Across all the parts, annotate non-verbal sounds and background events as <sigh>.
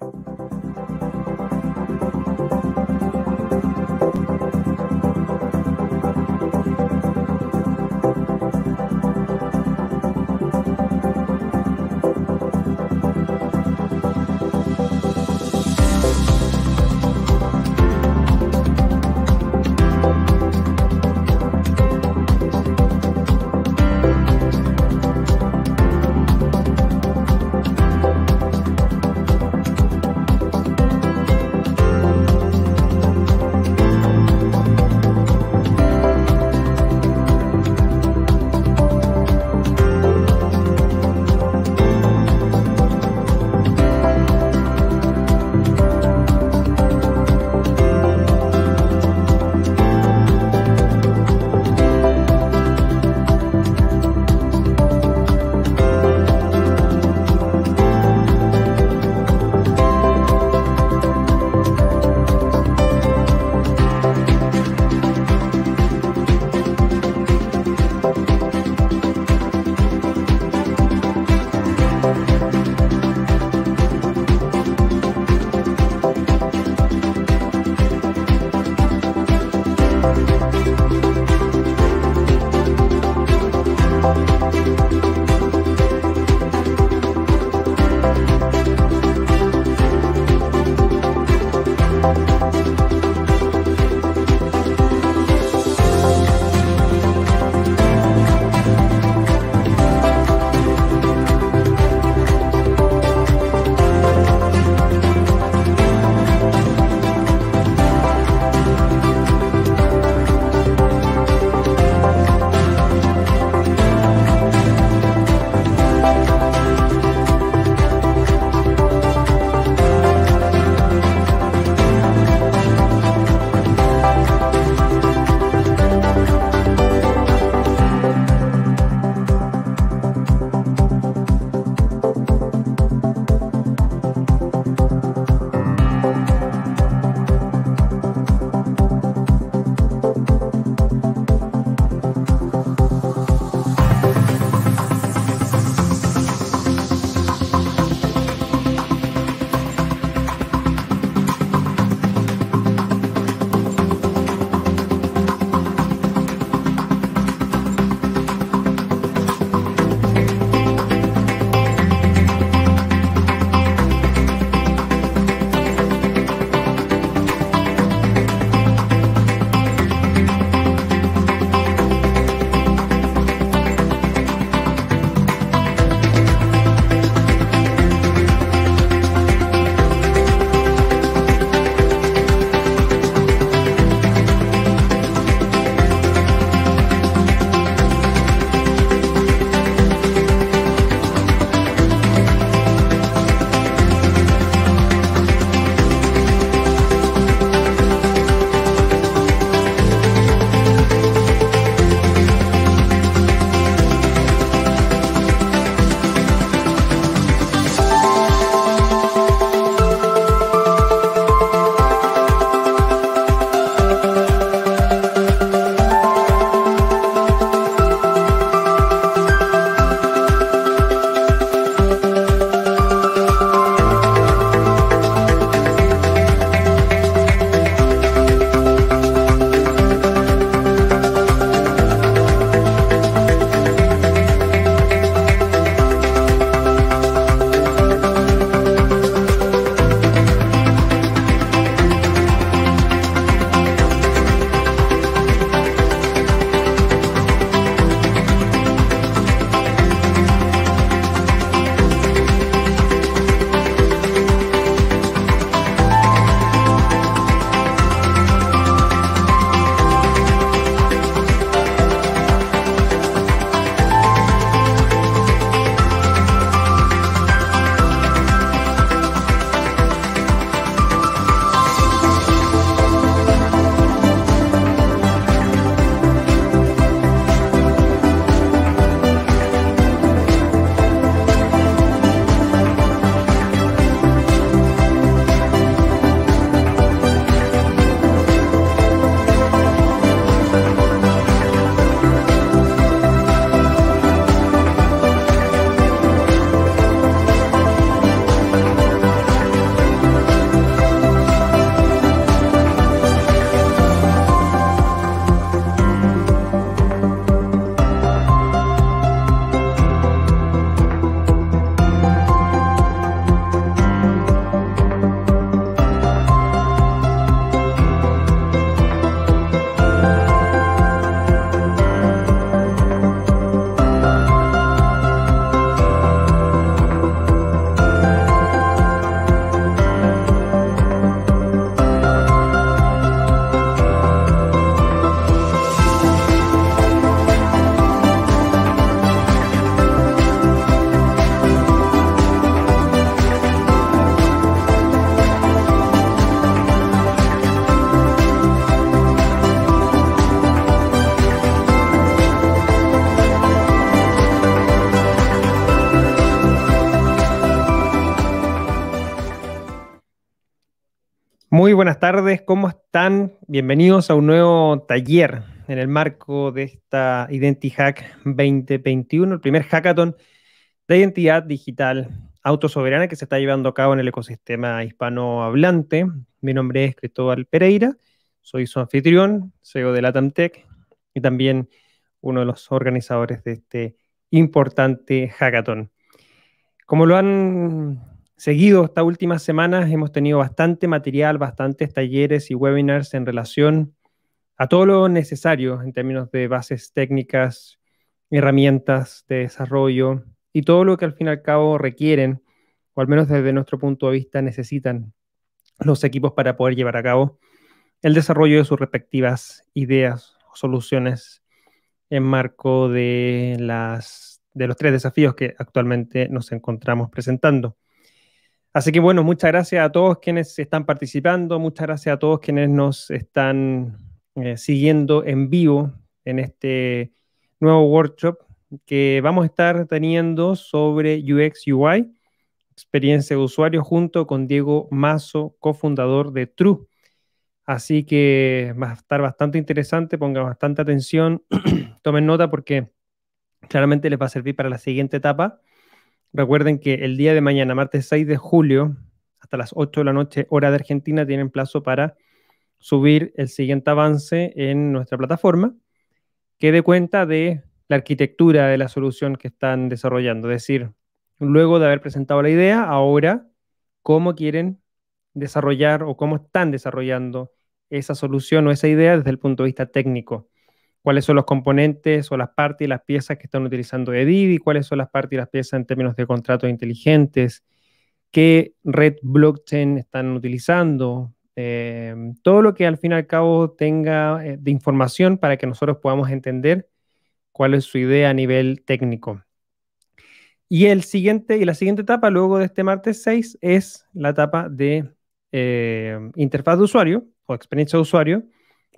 Thank you. buenas tardes, ¿cómo están? Bienvenidos a un nuevo taller en el marco de esta Hack 2021, el primer hackathon de identidad digital autosoberana que se está llevando a cabo en el ecosistema hispanohablante. Mi nombre es Cristóbal Pereira, soy su anfitrión, CEO de Latamtech y también uno de los organizadores de este importante hackathon. Como lo han seguido estas últimas semanas hemos tenido bastante material, bastantes talleres y webinars en relación a todo lo necesario en términos de bases técnicas, herramientas de desarrollo y todo lo que al fin y al cabo requieren, o al menos desde nuestro punto de vista necesitan los equipos para poder llevar a cabo el desarrollo de sus respectivas ideas o soluciones en marco de, de los tres desafíos que actualmente nos encontramos presentando. Así que bueno, muchas gracias a todos quienes están participando, muchas gracias a todos quienes nos están eh, siguiendo en vivo en este nuevo workshop que vamos a estar teniendo sobre UX UI, experiencia de usuario, junto con Diego Mazo, cofundador de True. Así que va a estar bastante interesante, pongan bastante atención, <clears throat> tomen nota porque claramente les va a servir para la siguiente etapa. Recuerden que el día de mañana, martes 6 de julio, hasta las 8 de la noche, hora de Argentina, tienen plazo para subir el siguiente avance en nuestra plataforma, que dé cuenta de la arquitectura de la solución que están desarrollando. Es decir, luego de haber presentado la idea, ahora cómo quieren desarrollar o cómo están desarrollando esa solución o esa idea desde el punto de vista técnico cuáles son los componentes o las partes y las piezas que están utilizando y cuáles son las partes y las piezas en términos de contratos inteligentes, qué red blockchain están utilizando, eh, todo lo que al fin y al cabo tenga eh, de información para que nosotros podamos entender cuál es su idea a nivel técnico. Y, el siguiente, y la siguiente etapa, luego de este martes 6, es la etapa de eh, interfaz de usuario o experiencia de usuario,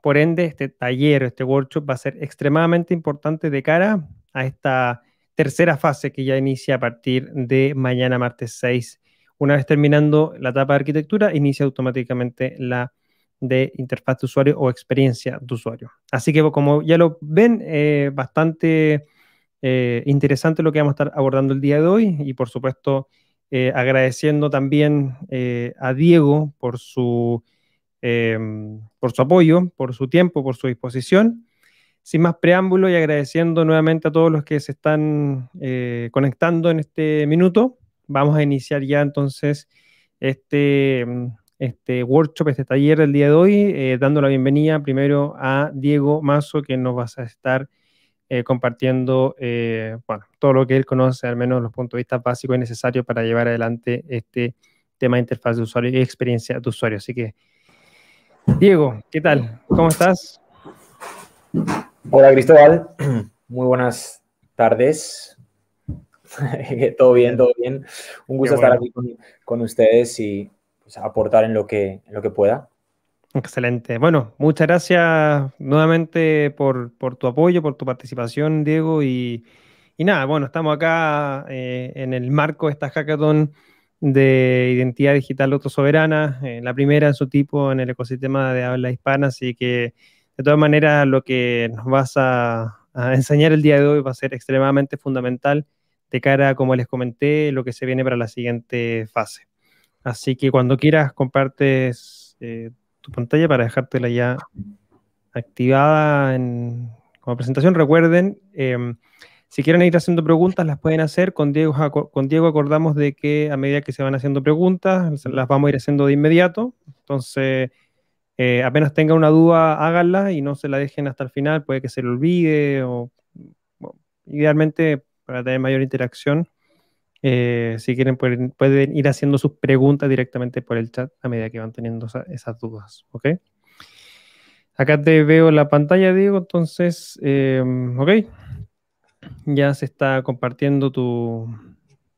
por ende, este taller, este workshop va a ser extremadamente importante de cara a esta tercera fase que ya inicia a partir de mañana, martes 6. Una vez terminando la etapa de arquitectura, inicia automáticamente la de interfaz de usuario o experiencia de usuario. Así que como ya lo ven, eh, bastante eh, interesante lo que vamos a estar abordando el día de hoy y por supuesto eh, agradeciendo también a Diego por su Em, por su apoyo, por su tiempo, por su disposición. Sin más preámbulo y agradeciendo nuevamente a todos los que se están eh, conectando en este minuto, vamos a iniciar ya entonces este, em, este workshop, este taller del día de hoy, eh, dando la bienvenida primero a Diego Mazo, que nos va a estar eh, compartiendo todo lo que él conoce, al menos los puntos de vista básicos y necesarios para llevar adelante este tema de interfaz de usuario y experiencia de usuario. Así que Diego, ¿qué tal? ¿Cómo estás? Hola Cristóbal, <clears throat> muy buenas tardes. <laughs> todo bien, todo bien. Un gusto estar aquí con, ustedes y pues, aportar en lo, que, lo que pueda. Excelente. Bueno, muchas gracias nuevamente por, tu apoyo, por tu participación, Diego. Y, nada, bueno, estamos acá eh, en el marco de esta hackathon de identidad digital autosoberana, eh, la primera en su tipo en el ecosistema de habla hispana, así que de todas maneras lo que nos vas a, enseñar el día de hoy va a ser extremadamente fundamental de cara, como les comenté, lo que se viene para la siguiente fase. Así que cuando quieras compartes eh, tu pantalla para dejártela ya activada en, como presentación. Recuerden, em, si quieren ir haciendo preguntas, las pueden hacer. Con Diego, con Diego acordamos de que a medida que se van haciendo preguntas, las vamos a ir haciendo de inmediato. Entonces, eh, apenas tengan una duda, háganla y no se la dejen hasta el final. Puede que se le olvide o idealmente para tener mayor interacción. Eh, si quieren, pueden, ir haciendo sus preguntas directamente por el chat a medida que van teniendo esas dudas. ¿Ok? Acá te veo la pantalla, Diego. Entonces, eh, ok ya se está compartiendo tu,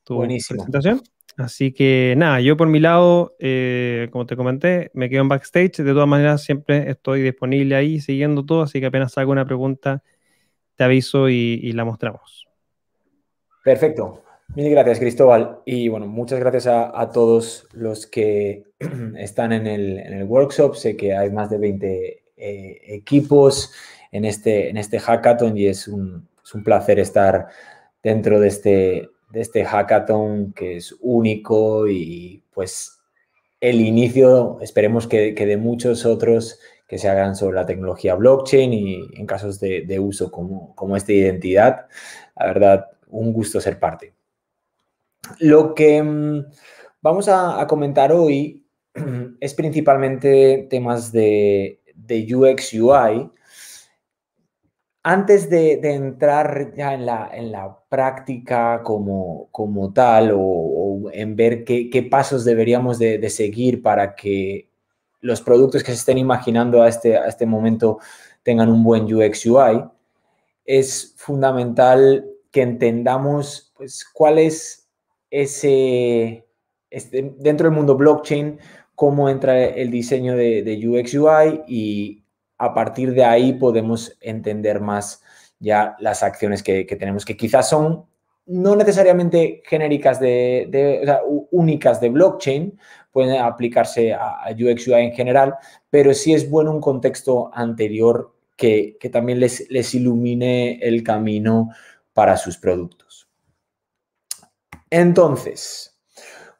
presentación. Así que nada, yo por mi lado, eh, como te comenté, me quedo en backstage. De todas maneras, siempre estoy disponible ahí siguiendo todo, así que apenas hago una pregunta, te aviso y, la mostramos. Perfecto. Mil gracias, Cristóbal. Y bueno, muchas gracias a, todos los que <clears throat> están en el, workshop. Sé que hay más de 20 eh, equipos este, en este hackathon y es un, un placer estar dentro de este, de este hackathon que es único y pues el inicio, esperemos que, de muchos otros que se hagan sobre la tecnología blockchain y en casos de, uso como, esta identidad. La verdad, un gusto ser parte. Lo que mm, vamos a, comentar hoy <clears throat> es principalmente temas de, de UX UI, antes de, entrar ya en la, práctica como, como tal o, en ver qué, pasos deberíamos de, seguir para que los productos que se estén imaginando a este, este momento tengan un buen UX UI, es fundamental que entendamos pues, cuál es ese, este, dentro del mundo blockchain, cómo entra el diseño de, de UX UI y a partir de ahí podemos entender más ya las acciones que, tenemos, que quizás son no necesariamente genéricas de, únicas de blockchain, pueden aplicarse a, UX en general, pero sí es bueno un contexto anterior que, también les, ilumine el camino para sus productos. Entonces,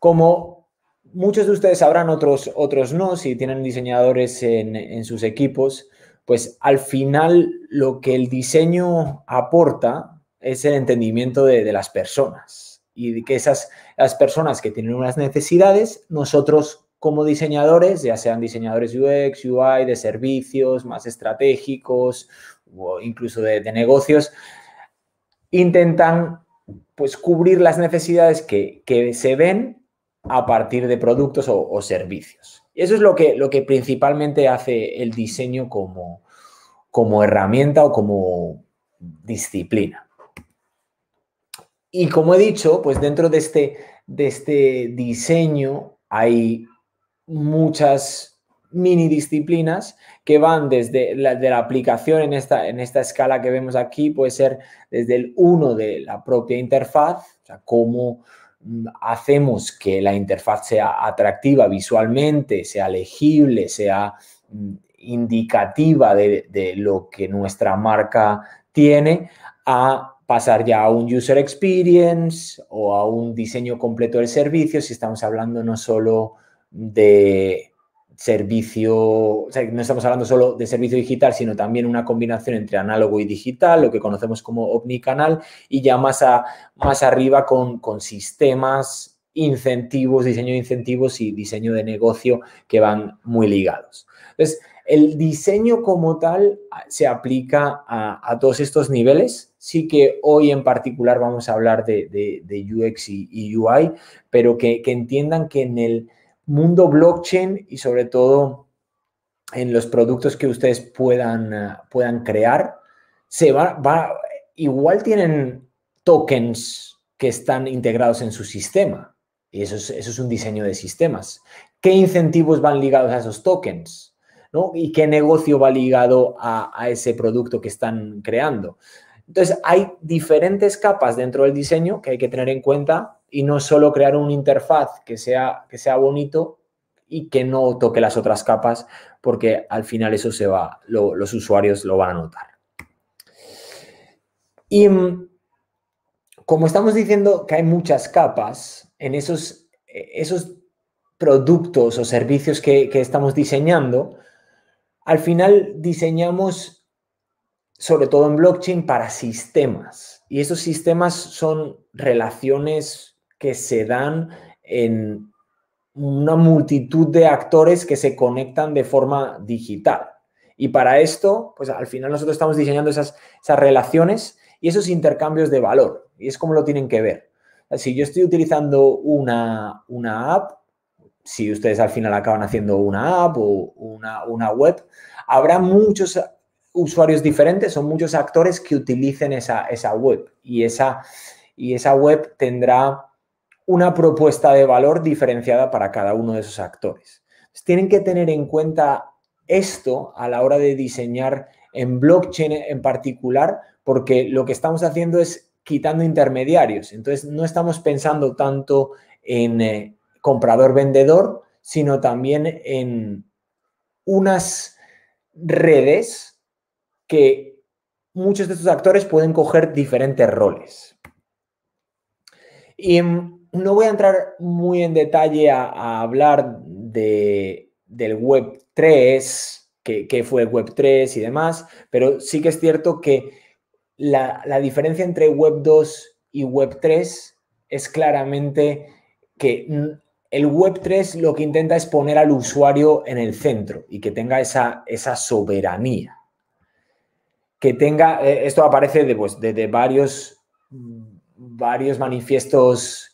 como muchos de ustedes sabrán, otros, otros no, si tienen diseñadores en sus equipos, pues al final lo que el diseño aporta es el entendimiento de, las personas y de que esas las personas que tienen unas necesidades, nosotros como diseñadores, ya sean diseñadores UX, UI, de servicios más estratégicos o incluso de, negocios, intentan pues cubrir las necesidades que, se ven a partir de productos o servicios. Eso es lo que, lo que principalmente hace el diseño como, como herramienta o como disciplina. Y como he dicho, pues dentro de este, de este diseño hay muchas mini disciplinas que van desde la, de la aplicación en esta, en esta escala que vemos aquí, puede ser desde el 1 de la propia interfaz, o sea, cómo, hacemos que la interfaz sea atractiva visualmente, sea legible, sea mm, indicativa de, lo que nuestra marca tiene, a pasar ya a un user experience o a un diseño completo del servicio, si estamos hablando no solo de servicio, o sea, no estamos hablando solo de servicio digital, sino también una combinación entre análogo y digital, lo que conocemos como omnicanal, y ya más, a, más arriba con, sistemas, incentivos, diseño de incentivos y diseño de negocio que van muy ligados. Entonces, el diseño como tal ah, se aplica a, todos estos niveles. Sí que hoy en particular vamos a hablar de, UX y, UI, pero que entiendan que en el mundo blockchain y sobre todo en los productos que ustedes puedan, ah, puedan crear. Se va, igual tienen tokens que están integrados en su sistema. Y eso es, eso es un diseño de sistemas. ¿Qué incentivos van ligados a esos tokens? ¿Y qué negocio va ligado a, a ese producto que están creando? Entonces, hay diferentes capas dentro del diseño que hay que tener en cuenta y no solo crear una interfaz que sea, que sea bonito y que no toque las otras capas, porque al final eso se va, los usuarios lo van a notar. Y mm, como estamos diciendo que hay muchas capas, en esos, esos productos o servicios que, que estamos diseñando, al final diseñamos, sobre todo en blockchain, para sistemas. Y esos sistemas son relaciones que se dan en una multitud de actores que se conectan de forma digital. Y para esto, pues al final nosotros estamos diseñando esas, esas relaciones y esos intercambios de valor. Y es como lo tienen que ver. Si yo estoy utilizando una, una app, si ustedes al final acaban haciendo una app o una, web, habrá muchos usuarios diferentes o muchos actores que utilicen esa, esa web. Y esa, y esa web tendrá una propuesta de valor diferenciada para cada uno de esos actores. tienen que tener en cuenta esto a la hora de diseñar en blockchain en particular, porque lo que estamos haciendo es quitando intermediarios. Entonces, no estamos pensando tanto en eh, comprador-vendedor, sino también en unas redes que muchos de estos actores pueden coger diferentes roles. Y mm, no voy a entrar muy en detalle a, hablar de, del Web 3, qué fue Web 3 y demás, pero sí que es cierto que la, diferencia entre Web 2 y Web 3 es claramente que el Web 3 lo que intenta es poner al usuario en el centro y que tenga esa, esa soberanía. Que tenga, eh, esto aparece de, pues, varios, mm, varios manifiestos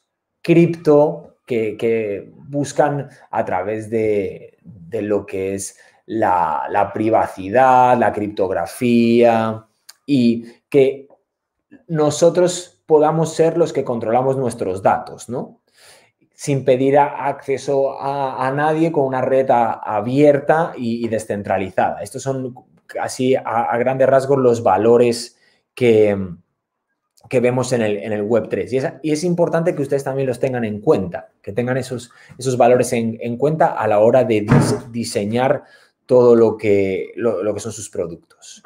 cripto que, buscan a través de, de lo que es la, la, privacidad, la criptografía y que nosotros podamos ser los que controlamos nuestros datos, ¿no? Sin pedir acceso a, nadie con una red abierta y, y, descentralizada. Estos son así a, grandes rasgos los valores que, que vemos en el, Web3. Y es, importante que ustedes también los tengan en cuenta, que tengan esos, esos valores en, cuenta a la hora de diseñar todo lo que, lo, que son sus productos.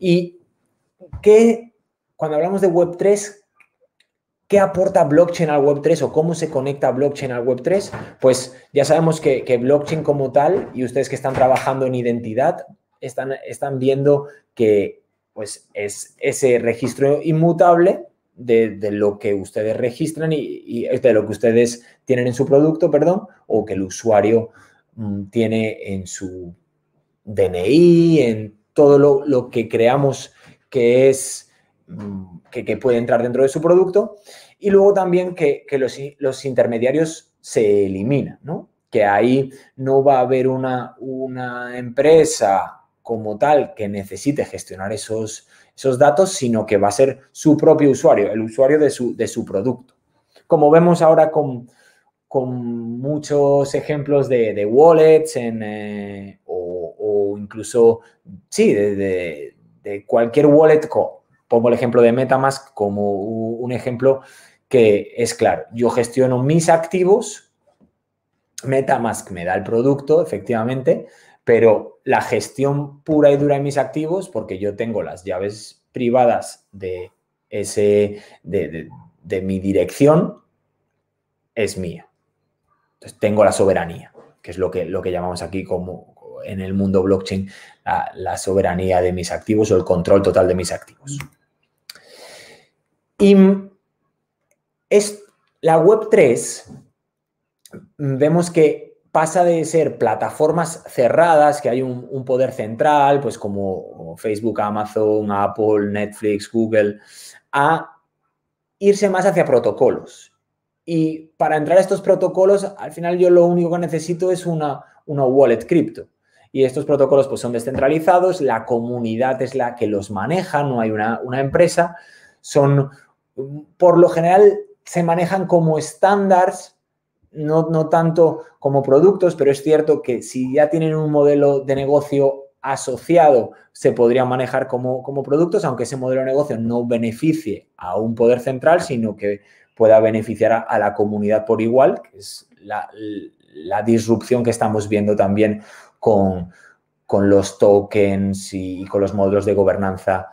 Y que cuando hablamos de Web3, ¿Qué aporta blockchain al Web3 o cómo se conecta blockchain al Web3? Pues ya sabemos que, blockchain como tal, y ustedes que están trabajando en identidad, están, están viendo que pues es ese registro inmutable de, lo que ustedes registran y, de lo que ustedes tienen en su producto, perdón, o que el usuario mm, tiene en su DNI, en todo lo, que creamos que es mm, que, puede entrar dentro de su producto. Y luego también que, los, los intermediarios se eliminan, ¿no? Que ahí no va a haber una, una empresa como tal que necesite gestionar esos, esos datos, sino que va a ser su propio usuario, el usuario de su, producto. Como vemos ahora con, con muchos ejemplos de, wallets eh, o, incluso, sí, de, de cualquier wallet. Pongo el ejemplo de Metamask como un ejemplo que es claro. Yo gestiono mis activos, Metamask me da el producto, efectivamente, pero la gestión pura y dura de mis activos, porque yo tengo las llaves privadas de, ese, de, mi dirección, es mía. Entonces tengo la soberanía, que es lo que, lo que llamamos aquí como en el mundo blockchain la, soberanía de mis activos o el control total de mis activos. Y es, la Web3 vemos que pasa de ser plataformas cerradas, que hay un, poder central, pues como Facebook, Amazon, Apple, Netflix, Google, a irse más hacia protocolos. Y para entrar a estos protocolos, al final yo lo único que necesito es una, wallet cripto. Y estos protocolos pues, son descentralizados, la comunidad es la que los maneja, no hay una, una empresa. Son, por lo general, se manejan como estándares no, tanto como productos, pero es cierto que si ya tienen un modelo de negocio asociado se podría manejar como, como, productos, aunque ese modelo de negocio no beneficie a un poder central, sino que pueda beneficiar a, la comunidad por igual, que es la, disrupción que estamos viendo también con, los tokens y con los modelos de gobernanza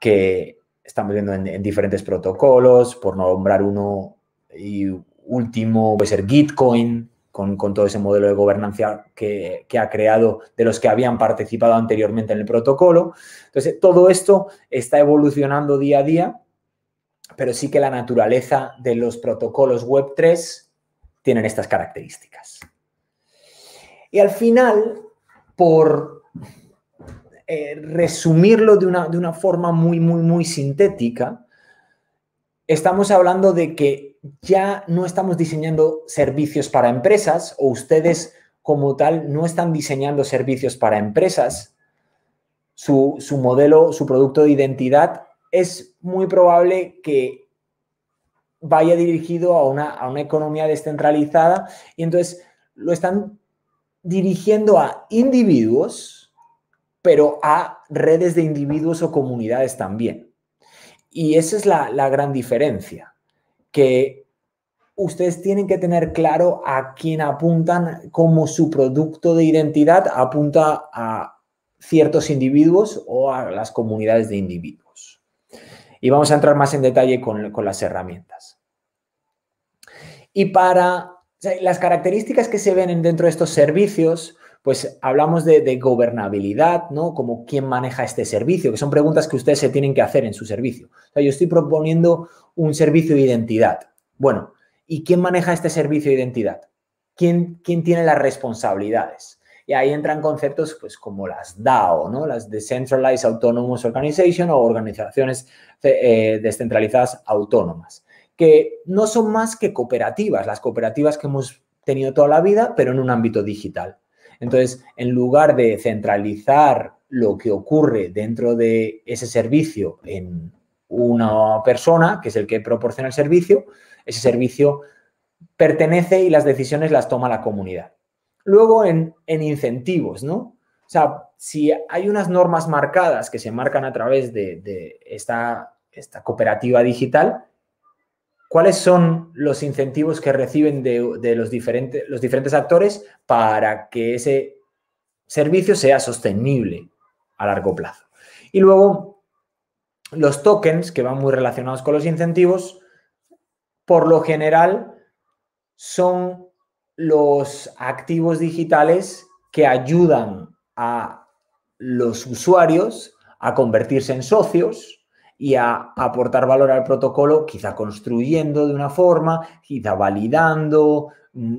que estamos viendo en, en diferentes protocolos, por nombrar uno y último puede ser Gitcoin, con, todo ese modelo de gobernanza que, ha creado de los que habían participado anteriormente en el protocolo. Entonces, todo esto está evolucionando día a día, pero sí que la naturaleza de los protocolos Web3 tienen estas características. Y al final, por eh, resumirlo de una, de una forma muy, muy, muy sintética, estamos hablando de que ya no estamos diseñando servicios para empresas o ustedes como tal no están diseñando servicios para empresas. Su, modelo, su producto de identidad es muy probable que vaya dirigido a una, a una economía descentralizada y entonces lo están dirigiendo a individuos, pero a redes de individuos o comunidades también. Y esa es la, gran diferencia, que ustedes tienen que tener claro a quién apuntan como su producto de identidad apunta a ciertos individuos o a las comunidades de individuos. Y vamos a entrar más en detalle con, las herramientas. Y para las características que se ven dentro de estos servicios, pues hablamos de, gobernabilidad, ¿no? Como quién maneja este servicio, que son preguntas que ustedes se tienen que hacer en su servicio. O sea, yo estoy proponiendo un servicio de identidad. Bueno, ¿y quién maneja este servicio de identidad? ¿Quién, tiene las responsabilidades? Y ahí entran conceptos pues, como las DAO, ¿no? las Decentralized Autonomous Organization o organizaciones eh, descentralizadas autónomas, que no son más que cooperativas, las cooperativas que hemos tenido toda la vida, pero en un ámbito digital. Entonces, en lugar de centralizar lo que ocurre dentro de ese servicio en una persona, que es el que proporciona el servicio, ese servicio pertenece y las decisiones las toma la comunidad. Luego, en, incentivos, ¿no? O sea, si hay unas normas marcadas que se marcan a través de, esta, esta cooperativa digital, ¿Cuáles son los incentivos que reciben de, los, diferentes, los diferentes actores para que ese servicio sea sostenible a largo plazo? Y luego, los tokens, que van muy relacionados con los incentivos, por lo general son los activos digitales que ayudan a los usuarios a convertirse en socios y a aportar valor al protocolo, quizá construyendo de una forma, quizá validando, mm,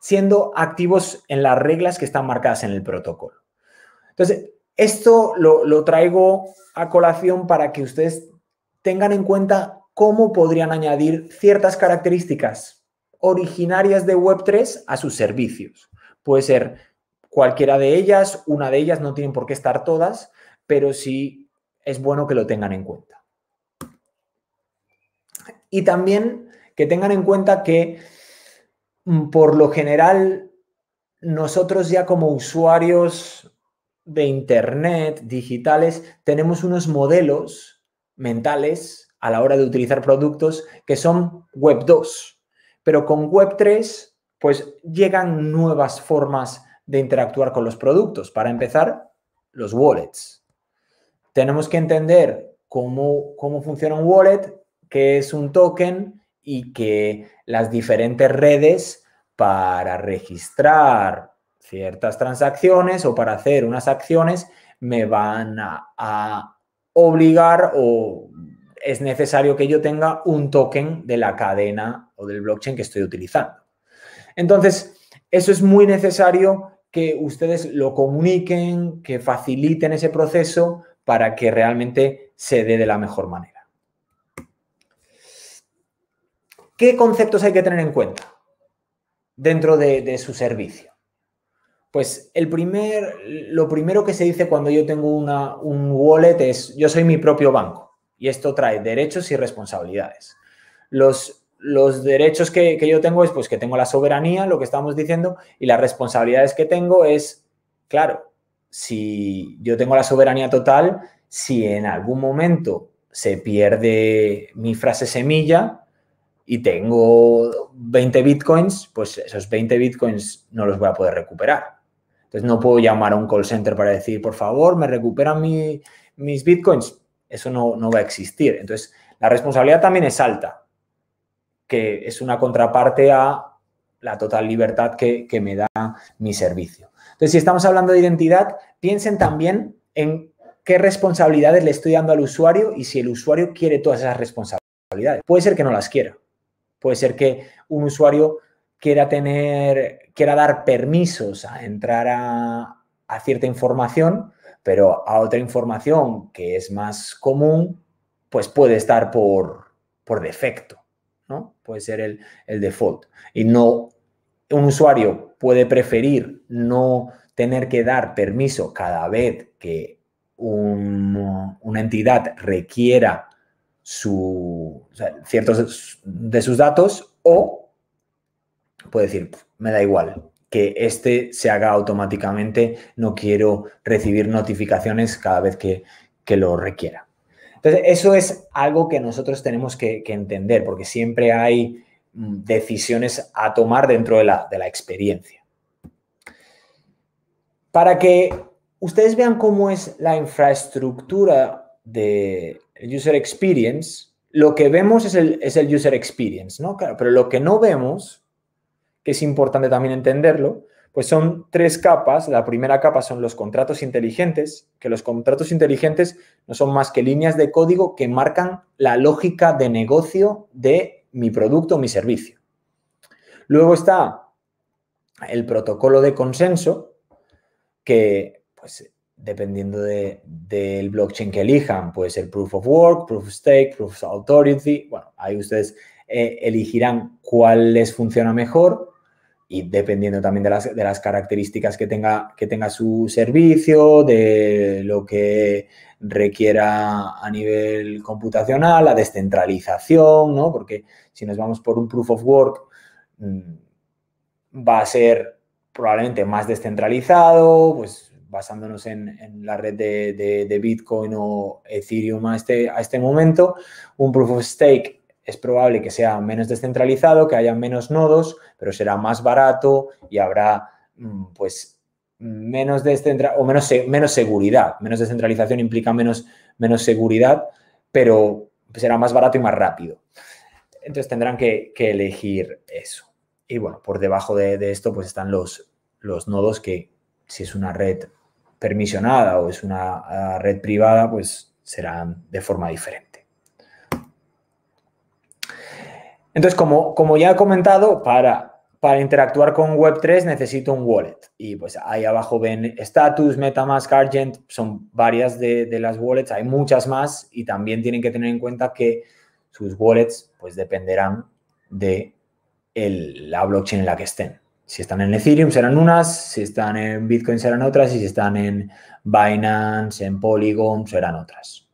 siendo activos en las reglas que están marcadas en el protocolo. Entonces, esto lo, lo traigo a colación para que ustedes tengan en cuenta cómo podrían añadir ciertas características originarias de Web3 a sus servicios. Puede ser cualquiera de ellas, una de ellas, no tienen por qué estar todas, pero sí es bueno que lo tengan en cuenta. Y también que tengan en cuenta que mm, por lo general nosotros ya como usuarios de Internet, digitales, tenemos unos modelos mentales a la hora de utilizar productos que son Web 2. Pero con Web 3, pues llegan nuevas formas de interactuar con los productos. Para empezar, los wallets. Tenemos que entender cómo, cómo funciona un wallet, qué es un token y que las diferentes redes para registrar ciertas transacciones o para hacer unas acciones me van a, a obligar o es necesario que yo tenga un token de la cadena o del blockchain que estoy utilizando. Entonces, eso es muy necesario que ustedes lo comuniquen, que faciliten ese proceso para que realmente se dé de la mejor manera. ¿Qué conceptos hay que tener en cuenta dentro de, su servicio? Pues el primer, lo primero que se dice cuando yo tengo un wallet es yo soy mi propio banco y esto trae derechos y responsabilidades. Los, los derechos que, que, yo tengo es pues que tengo la soberanía, lo que estamos diciendo, y las responsabilidades que tengo es, claro, si yo tengo la soberanía total, si en algún momento se pierde mi frase semilla, y tengo 20 bitcoins, pues esos 20 bitcoins no los voy a poder recuperar. Entonces no puedo llamar a un call center para decir, por favor, me recuperan mis bitcoins. Eso no, va a existir. Entonces la responsabilidad también es alta, que es una contraparte a la total libertad que, me da mi servicio. Entonces, si estamos hablando de identidad, piensen también en qué responsabilidades le estoy dando al usuario y si el usuario quiere todas esas responsabilidades. Puede ser que no las quiera. Puede ser que un usuario quiera tener, quiera dar permisos a entrar a, cierta información, pero a otra información que es más común, pues puede estar por, por defecto, ¿no? Puede ser el, default. Y no, un usuario puede preferir no tener que dar permiso cada vez que una entidad requiera ciertos de sus datos o puede decir, me da igual, que este se haga automáticamente, no quiero recibir notificaciones cada vez que, lo requiera. Entonces, eso es algo que nosotros tenemos que, entender, porque siempre hay mm, decisiones a tomar dentro de la experiencia. Para que ustedes vean cómo es la infraestructura de, el user experience, lo que vemos es el, user experience, ¿no? Claro, pero lo que no vemos, que es importante también entenderlo, pues son tres capas. La primera capa son los contratos inteligentes, que los contratos inteligentes no son más que líneas de código que marcan la lógica de negocio de mi producto o mi servicio. Luego está el protocolo de consenso, que pues, dependiendo del blockchain que elijan. Puede ser Proof of Work, Proof of Stake, Proof of Authority. Bueno, ahí ustedes eh, elegirán cuál les funciona mejor y dependiendo también de las, características que tenga, que tenga su servicio, de lo que requiera a nivel computacional, la descentralización, ¿no? Porque si nos vamos por un proof of work, mm, va a ser probablemente más descentralizado, pues basándonos en, la red de, Bitcoin o Ethereum a este, a este momento. Un proof of stake es probable que sea menos descentralizado, que haya menos nodos, pero será más barato y habrá mm, pues menos descentralización o menos, menos seguridad. Menos descentralización implica menos, menos seguridad, pero será más barato y más rápido. Entonces tendrán que, elegir eso. Y bueno, por debajo de, esto pues están los, los nodos que, si es una red permisionada o es una ah, red privada, pues serán de forma diferente. Entonces, como, como ya he comentado, para, para interactuar con Web3 necesito un wallet. Y pues ahí abajo ven Status, Metamask, Argent, son varias de, las wallets, hay muchas más y también tienen que tener en cuenta que sus wallets pues dependerán de la blockchain en la que estén. Si están en Ethereum serán unas, si están en Bitcoin serán otras y si están en Binance, en Polygon serán otras.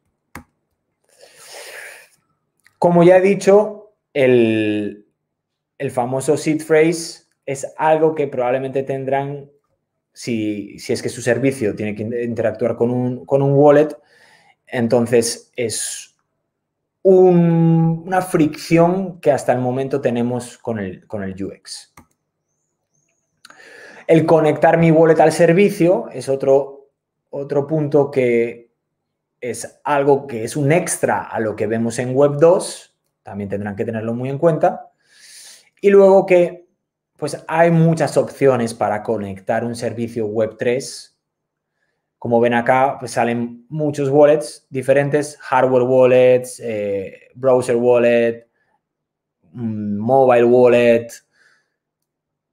Como ya he dicho, el, famoso seed phrase es algo que probablemente tendrán si, es que su servicio tiene que interactuar con un, wallet. Entonces es una fricción que hasta el momento tenemos con el, con el UX. El conectar mi wallet al servicio es otro, otro punto que es algo que es un extra a lo que vemos en Web 2. También tendrán que tenerlo muy en cuenta. Y luego que pues hay muchas opciones para conectar un servicio Web 3. Como ven acá, pues salen muchos wallets diferentes, hardware wallets, eh, browser wallet, mm, mobile wallet.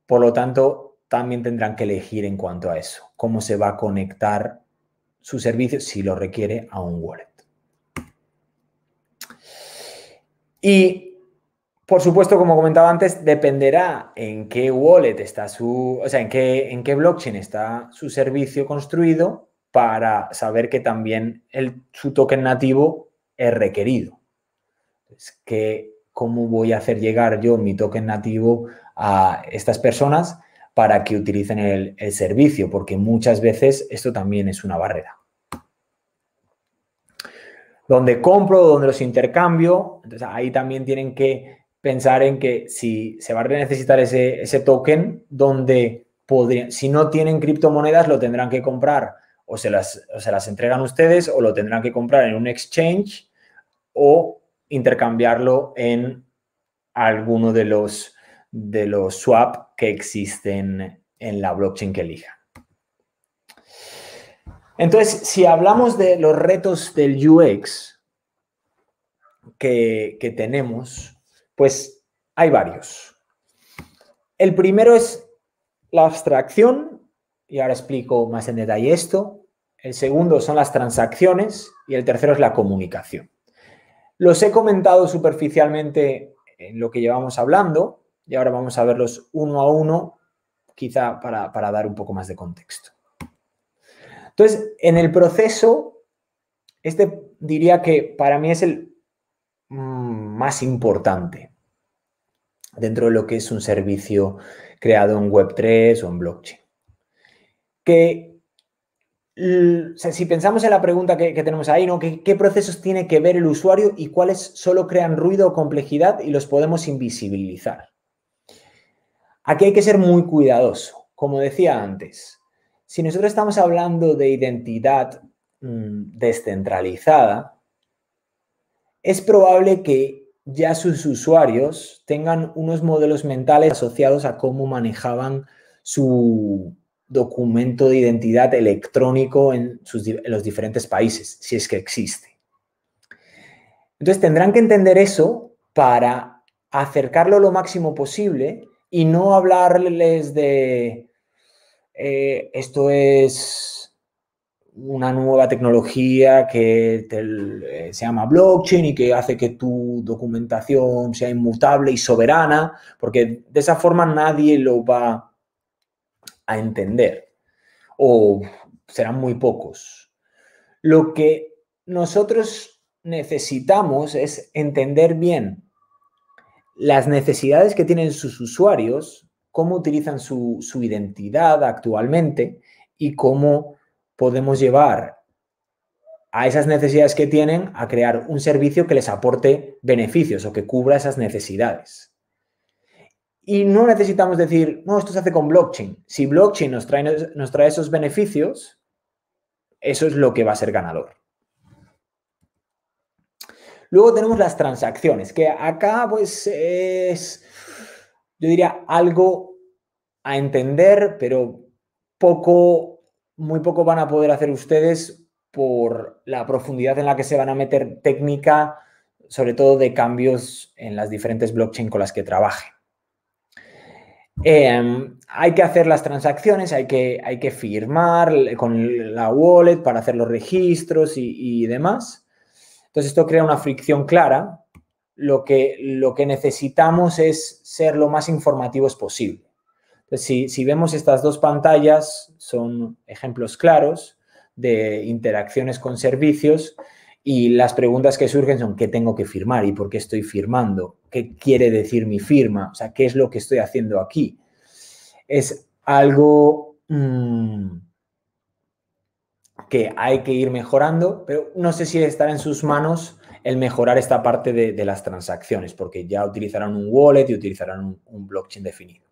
Por lo tanto, también tendrán que elegir en cuanto a eso, cómo se va a conectar su servicio, si lo requiere, a un wallet. Y, por supuesto, como comentaba antes, dependerá en qué wallet está su, o sea, en qué, en qué blockchain está su servicio construido para saber que también el, su token nativo es requerido. Es que, ¿cómo voy a hacer llegar yo mi token nativo a estas personas? para que utilicen el, servicio, porque muchas veces esto también es una barrera donde compro, donde los intercambio. Entonces ahí también tienen que pensar en que si se va a necesitar ese, token, donde podrían, si no tienen criptomonedas, lo tendrán que comprar o se, las, o se las entregan ustedes o lo tendrán que comprar en un exchange o intercambiarlo en alguno de los, de los swap que existen en la blockchain que elija. Entonces, si hablamos de los retos del UX que, tenemos, pues hay varios. El primero es la abstracción, y ahora explico más en detalle esto. El segundo son las transacciones y el tercero es la comunicación. Los he comentado superficialmente en lo que llevamos hablando, y ahora vamos a verlos uno a uno, quizá para, dar un poco más de contexto. Entonces, en el proceso, este diría que para mí es el mm, más importante dentro de lo que es un servicio creado en Web3 o en blockchain. Que, si pensamos en la pregunta que, tenemos ahí, ¿no? ¿Qué, procesos tiene que ver el usuario y cuáles solo crean ruido o complejidad y los podemos invisibilizar? Aquí hay que ser muy cuidadoso. Como decía antes, si nosotros estamos hablando de identidad mm, descentralizada, es probable que ya sus usuarios tengan unos modelos mentales asociados a cómo manejaban su documento de identidad electrónico en, en los diferentes países, si es que existe. Entonces tendrán que entender eso para acercarlo lo máximo posible y no hablarles de eh, esto es una nueva tecnología que eh, se llama blockchain y que hace que tu documentación sea inmutable y soberana, porque de esa forma nadie lo va a entender o serán muy pocos. Lo que nosotros necesitamos es entender bien las necesidades que tienen sus usuarios, cómo utilizan su, identidad actualmente y cómo podemos llevar a esas necesidades que tienen a crear un servicio que les aporte beneficios o que cubra esas necesidades. Y no necesitamos decir, no, esto se hace con blockchain. Si blockchain nos nos trae esos beneficios, eso es lo que va a ser ganador. Luego tenemos las transacciones, que acá pues es, yo diría, algo a entender, pero poco, muy poco van a poder hacer ustedes por la profundidad en la que se van a meter técnica, sobre todo de cambios en las diferentes blockchain con las que trabaje. Em, hay que hacer las transacciones, hay que, hay que firmar con la wallet para hacer los registros y demás. Entonces esto crea una fricción clara. Lo que, lo que necesitamos es ser lo más informativos posible. si, vemos estas dos pantallas, son ejemplos claros de interacciones con servicios y las preguntas que surgen son qué tengo que firmar y por qué estoy firmando, qué quiere decir mi firma, o sea, qué es lo que estoy haciendo aquí. Es algo mm, que hay que ir mejorando, pero no sé si estará en sus manos el mejorar esta parte de, las transacciones, porque ya utilizarán un wallet y utilizarán un, blockchain definido.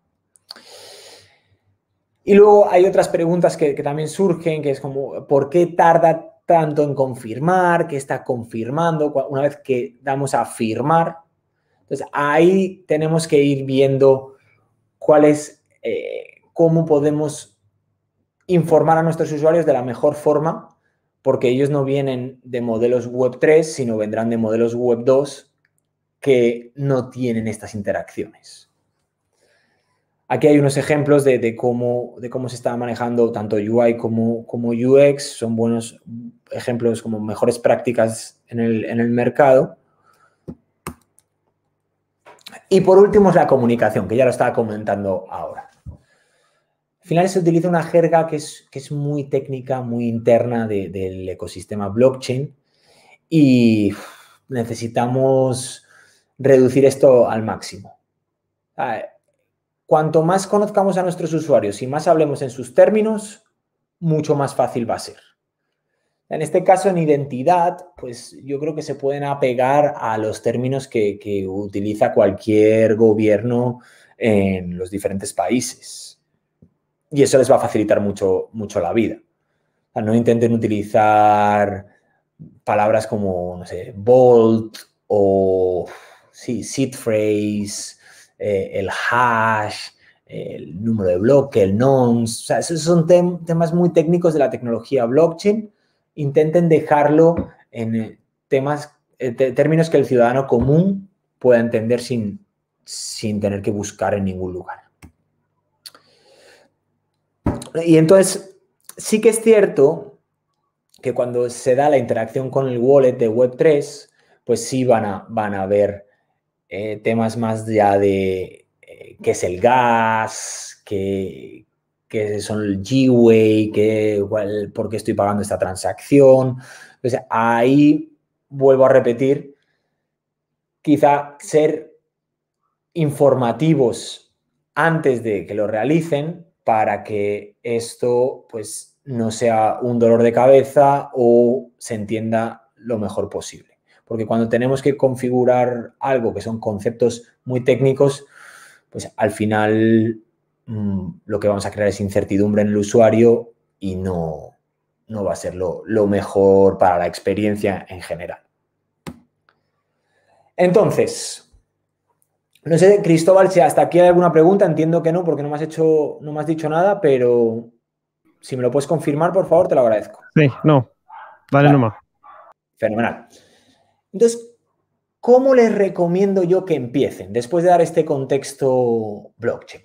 Y luego hay otras preguntas que, también surgen, que es como, ¿por qué tarda tanto en confirmar? ¿Qué está confirmando? Una vez que damos a firmar, entonces ahí tenemos que ir viendo cuál es, eh, cómo podemos informar a nuestros usuarios de la mejor forma, porque ellos no vienen de modelos web 3, sino vendrán de modelos web 2 que no tienen estas interacciones. Aquí hay unos ejemplos de, cómo, de cómo, se está manejando tanto UI como, como, UX. Son buenos ejemplos como mejores prácticas en el, en el mercado. Y por último es la comunicación, que ya lo estaba comentando ahora. Al final se utiliza una jerga que es, que es muy técnica, muy interna del ecosistema blockchain y necesitamos reducir esto al máximo. Ah, cuanto más conozcamos a nuestros usuarios y más hablemos en sus términos, mucho más fácil va a ser. En este caso, en identidad, pues yo creo que se pueden apegar a los términos que utiliza cualquier gobierno en los diferentes países y eso les va a facilitar mucho, mucho la vida. no intenten utilizar palabras como, no sé, bolt o, sí, seed phrase, eh, el hash, el número de bloque, el nonce. O sea, esos son temas muy técnicos de la tecnología blockchain. Intenten dejarlo en eh, temas, eh, términos que el ciudadano común pueda entender sin, sin tener que buscar en ningún lugar y entonces, sí que es cierto que cuando se da la interacción con el wallet de Web3, pues sí van a, van a ver eh, temas más ya de eh, qué es el gas, qué, son el G-Way, por qué estoy pagando esta transacción. ahí vuelvo a repetir, quizá ser informativos antes de que lo realicen para que esto pues no sea un dolor de cabeza o se entienda lo mejor posible. Porque cuando tenemos que configurar algo que son conceptos muy técnicos, pues al final mm, lo que vamos a crear es incertidumbre en el usuario y no, no va a ser lo, lo mejor para la experiencia en general. Entonces, no sé, Cristóbal, si hasta aquí hay alguna pregunta, entiendo que no, porque no me has hecho, no dicho nada, pero si me lo puedes confirmar, por favor, te lo agradezco. Sí, no. Vale, vale. nomás. Fenomenal. Entonces, ¿cómo les recomiendo yo que empiecen después de dar este contexto blockchain,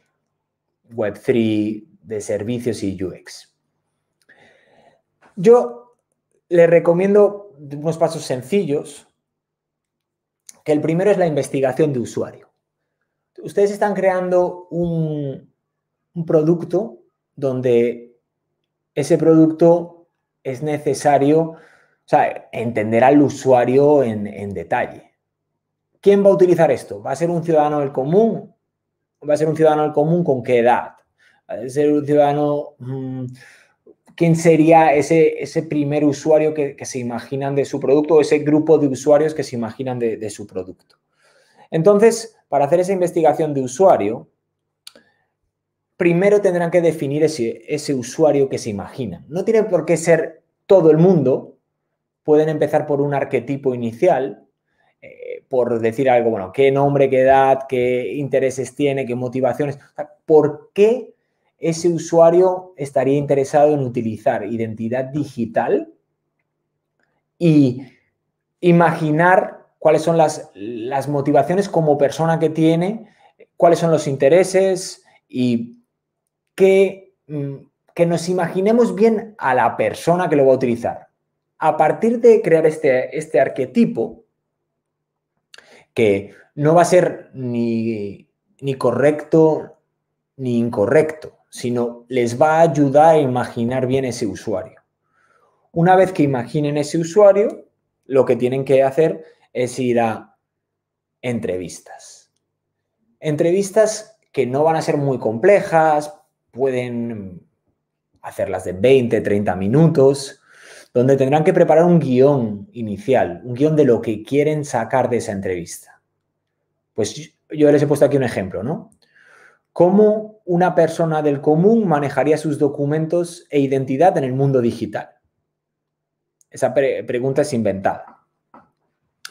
Web3 de servicios y UX? Yo les recomiendo unos pasos sencillos, que el primero es la investigación de usuario ustedes están creando un, producto donde ese producto es necesario, o sea, entender al usuario en, detalle. ¿Quién va a utilizar esto? ¿Va a ser un ciudadano del común? ¿Va a ser un ciudadano del común con qué edad? ¿Va a ser un ciudadano... Mm, quién sería ese, ese primer usuario que, se imaginan de su producto, o ese grupo de usuarios que se imaginan de su producto. Entonces, para hacer esa investigación de usuario, primero tendrán que definir ese, usuario que se imagina. No tiene por qué ser todo el mundo, pueden empezar por un arquetipo inicial, eh, por decir algo, bueno, qué nombre, qué edad, qué intereses tiene, qué motivaciones, por qué ese usuario estaría interesado en utilizar identidad digital y imaginar cuáles son las, motivaciones como persona que tiene, cuáles son los intereses y que, mm, que nos imaginemos bien a la persona que lo va a utilizar. A partir de crear este, este arquetipo, que no va a ser ni, ni correcto ni incorrecto, sino les va a ayudar a imaginar bien ese usuario. Una vez que imaginen ese usuario, lo que tienen que hacer es ir a entrevistas. Entrevistas que no van a ser muy complejas, pueden hacerlas de 20, 30 minutos, donde tendrán que preparar un guión inicial, un guión de lo que quieren sacar de esa entrevista. Pues yo les he puesto aquí un ejemplo, ¿no? ¿Cómo una persona del común manejaría sus documentos e identidad en el mundo digital? Esa pregunta es inventada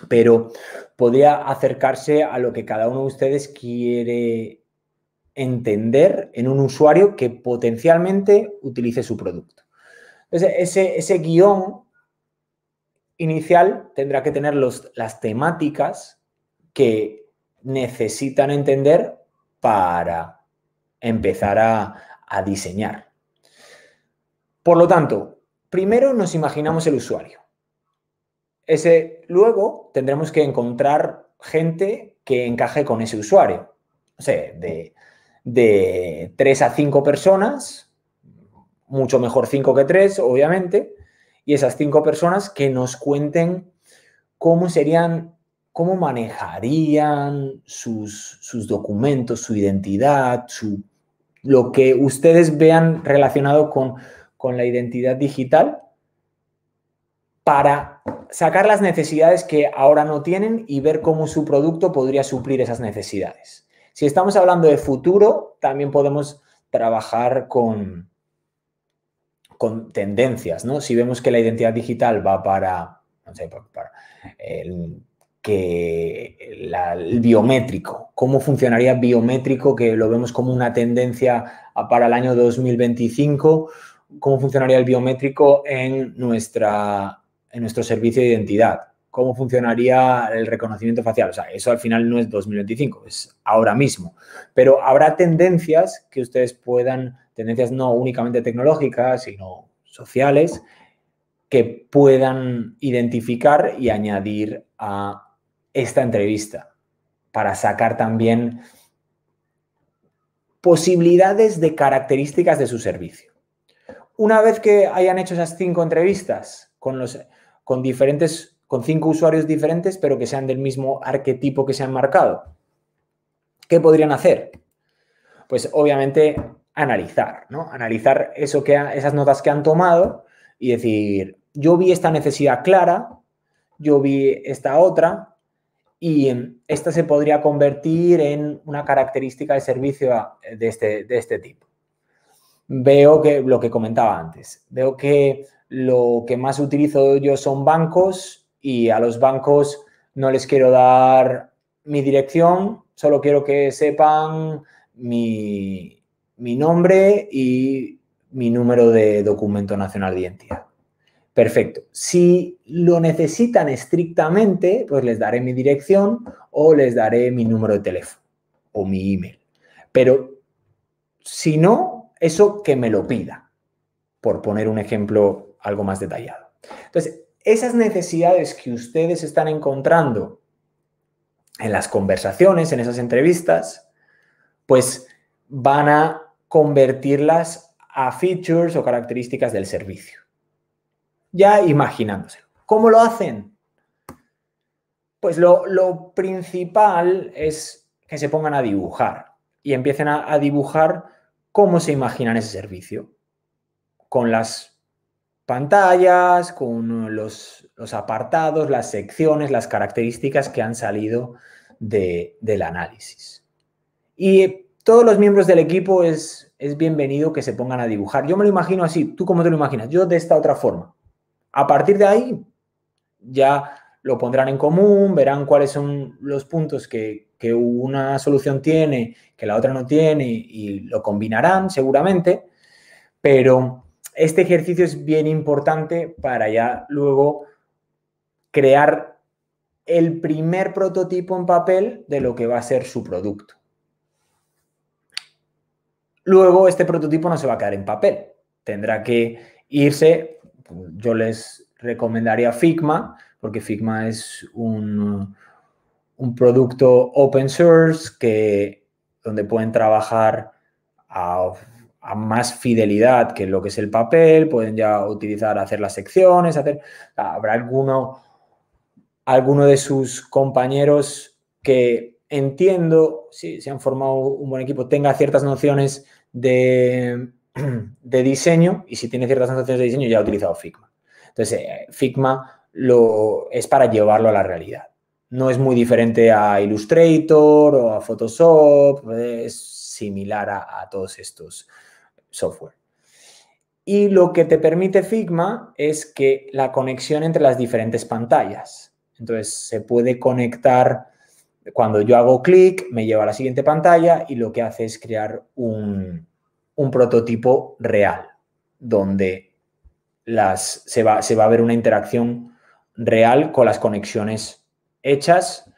pero podría acercarse a lo que cada uno de ustedes quiere entender en un usuario que potencialmente utilice su producto. Entonces, ese, guión inicial tendrá que tener los, las temáticas que necesitan entender para empezar a diseñar. Por lo tanto, primero nos imaginamos el usuario. Ese, luego tendremos que encontrar gente que encaje con ese usuario. O sea, de, de a cinco personas, mucho mejor cinco que tres obviamente, y esas cinco personas que nos cuenten cómo serían, cómo manejarían sus, sus documentos, su identidad, su, lo que ustedes vean relacionado con, con la identidad digital para sacar las necesidades que ahora no tienen y ver cómo su producto podría suplir esas necesidades. Si estamos hablando de futuro, también podemos trabajar con, con tendencias, ¿no? Si vemos que la identidad digital va para, no el, que el biométrico, cómo funcionaría biométrico, que lo vemos como una tendencia para el año 2025, cómo funcionaría el biométrico en nuestra en nuestro servicio de identidad, cómo funcionaría el reconocimiento facial. O sea, eso al final no es 2025, es ahora mismo. Pero habrá tendencias que ustedes puedan, tendencias no únicamente tecnológicas, sino sociales, que puedan identificar y añadir a esta entrevista para sacar también posibilidades de características de su servicio. Una vez que hayan hecho esas cinco entrevistas con los con diferentes, con cinco usuarios diferentes, pero que sean del mismo arquetipo que se han marcado. ¿Qué podrían hacer? Pues obviamente analizar, ¿no? Analizar eso que esas notas que han tomado y decir, yo vi esta necesidad clara, yo vi esta otra, y esta se podría convertir en una característica de servicio de este, de este tipo. Veo que lo que comentaba antes, veo que lo que más utilizo yo son bancos y a los bancos no les quiero dar mi dirección, solo quiero que sepan mi, mi nombre y mi número de documento nacional de identidad. Perfecto. Si lo necesitan estrictamente, pues les daré mi dirección o les daré mi número de teléfono o mi email. Pero si no, eso que me lo pida, por poner un ejemplo algo más detallado. Entonces, esas necesidades que ustedes están encontrando en las conversaciones, en esas entrevistas, pues van a convertirlas a features o características del servicio. Ya imaginándoselo. ¿Cómo lo hacen? Pues lo, principal es que se pongan a dibujar y empiecen a, a dibujar cómo se imaginan ese servicio, con las pantallas, con eh, los, apartados, las secciones, las características que han salido del análisis. Y todos los miembros del equipo es, bienvenido que se pongan a dibujar. Yo me lo imagino así, ¿tú cómo te lo imaginas? Yo de esta otra forma. A partir de ahí ya lo pondrán en común, verán cuáles son los puntos que una solución tiene, que la otra no tiene y lo combinarán seguramente, pero este ejercicio es bien importante para ya luego crear el primer prototipo en papel de lo que va a ser su producto. Luego, este prototipo no se va a quedar en papel. Tendrá que irse, yo les recomendaría Figma, porque Figma es un, un producto open source que, donde pueden trabajar a a más fidelidad que lo que es el papel, pueden ya utilizar, hacer las secciones, hacer, habrá alguno, alguno de sus compañeros que entiendo, si se han formado un buen equipo, tenga ciertas nociones de, <clears throat> diseño y si tiene ciertas nociones de diseño ya ha utilizado Figma. Entonces, eh, Figma lo, es para llevarlo a la realidad. No es muy diferente a Illustrator o a Photoshop, es similar a todos estos software. Y lo que te permite Figma es que la conexión entre las diferentes pantallas. Entonces se puede conectar, cuando yo hago clic, me lleva a la siguiente pantalla y lo que hace es crear un, un prototipo real, donde las, se, va, se va a ver una interacción real con las conexiones hechas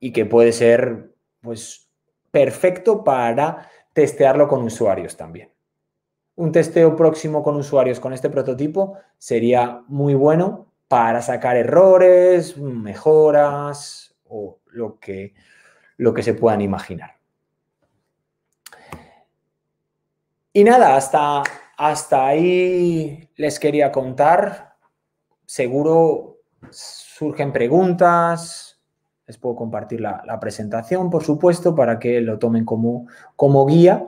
y que puede ser pues, perfecto para testearlo con usuarios también un testeo próximo con usuarios con este prototipo sería muy bueno para sacar errores, mejoras o lo que, lo que se puedan imaginar. Y nada, hasta, hasta ahí les quería contar. Seguro surgen preguntas. Les puedo compartir la, la presentación, por supuesto, para que lo tomen como, como guía,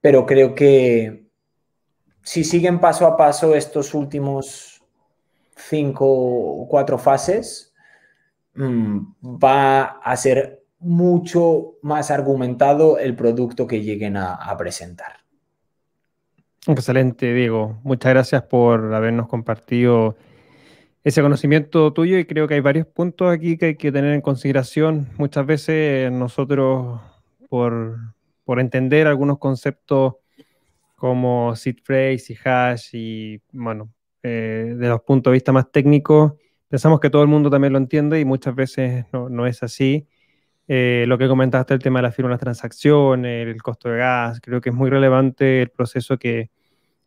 pero creo que si siguen paso a paso estos últimos cinco o cuatro fases, mm, va a ser mucho más argumentado el producto que lleguen a, presentar. Excelente, Diego. Muchas gracias por habernos compartido ese conocimiento tuyo y creo que hay varios puntos aquí que hay que tener en consideración. Muchas veces nosotros, por, por entender algunos conceptos como seed phrase y hash y, bueno, eh, de los puntos de vista más técnicos, pensamos que todo el mundo también lo entiende y muchas veces no, no es así. Eh, lo que comentaste, el tema de la firma de las transacciones, el costo de gas, creo que es muy relevante el proceso que,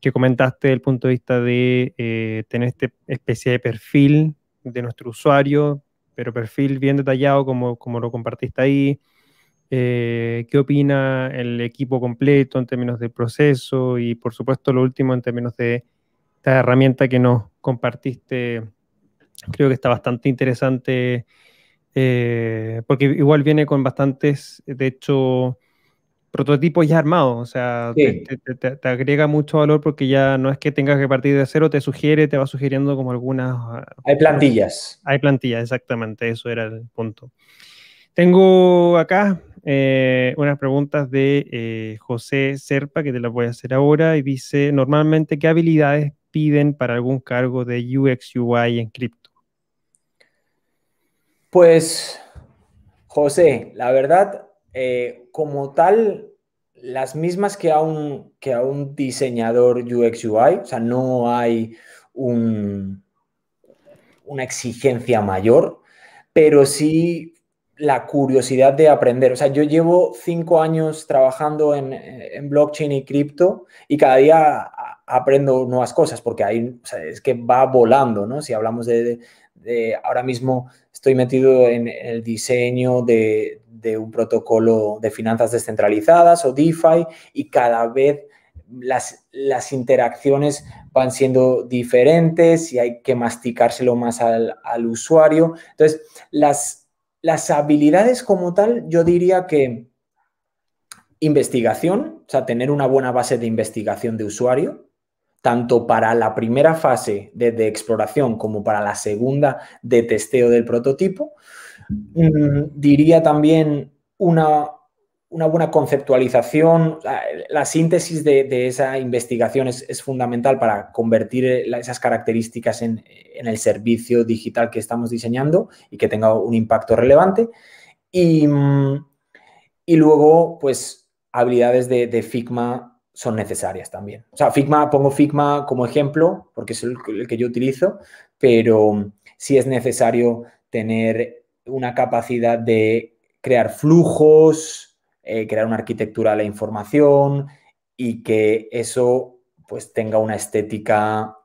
que comentaste desde el punto de vista de eh, tener esta especie de perfil de nuestro usuario, pero perfil bien detallado como, como lo compartiste ahí, eh, qué opina el equipo completo en términos de proceso y por supuesto lo último en términos de esta herramienta que nos compartiste. Creo que está bastante interesante eh, porque igual viene con bastantes, de hecho, prototipos ya armados, o sea, te, te, agrega mucho valor porque ya no es que tengas que partir de cero, te sugiere, te va sugiriendo como algunas... Ah, hay plantillas. Hay plantillas, exactamente, eso era el punto. Tengo acá eh, unas preguntas de eh, José Serpa, que te las voy a hacer ahora, y dice, normalmente, ¿qué habilidades piden para algún cargo de UX UI en cripto? Pues, José, la verdad, eh, como tal, las mismas que a, un, que a un diseñador UX UI, o sea, no hay un, una exigencia mayor, pero sí la curiosidad de aprender. O sea, yo llevo cinco años trabajando en, blockchain y cripto y cada día aprendo nuevas cosas porque ahí es que va volando, ¿no? Si hablamos de, ahora mismo estoy metido en el diseño de, un protocolo de finanzas descentralizadas o DeFi y cada vez las, las interacciones van siendo diferentes y hay que masticárselo más al, al usuario. Entonces, las las habilidades como tal, yo diría que investigación, o sea, tener una buena base de investigación de usuario, tanto para la primera fase de, exploración como para la segunda de testeo del prototipo. Mm, diría también una una buena conceptualización, la síntesis de, esa investigación es, fundamental para convertir eh, esas características en, el servicio digital que estamos diseñando y que tenga un impacto relevante. Y, mm, luego, pues, habilidades de, Figma son necesarias también. O sea, Figma, pongo Figma como ejemplo porque es el, el que yo utilizo, pero mm, sí es necesario tener una capacidad de crear flujos, eh, crear una arquitectura de la información y que eso pues tenga una estética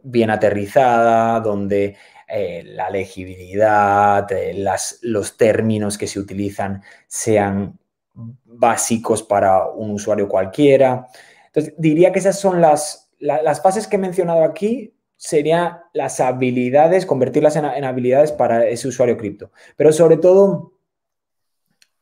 bien aterrizada, donde eh, la legibilidad, eh, los términos que se utilizan sean básicos para un usuario cualquiera. Entonces, diría que esas son las, bases las fases que he mencionado aquí, serían las habilidades, convertirlas en habilidades para ese usuario cripto. Pero sobre todo,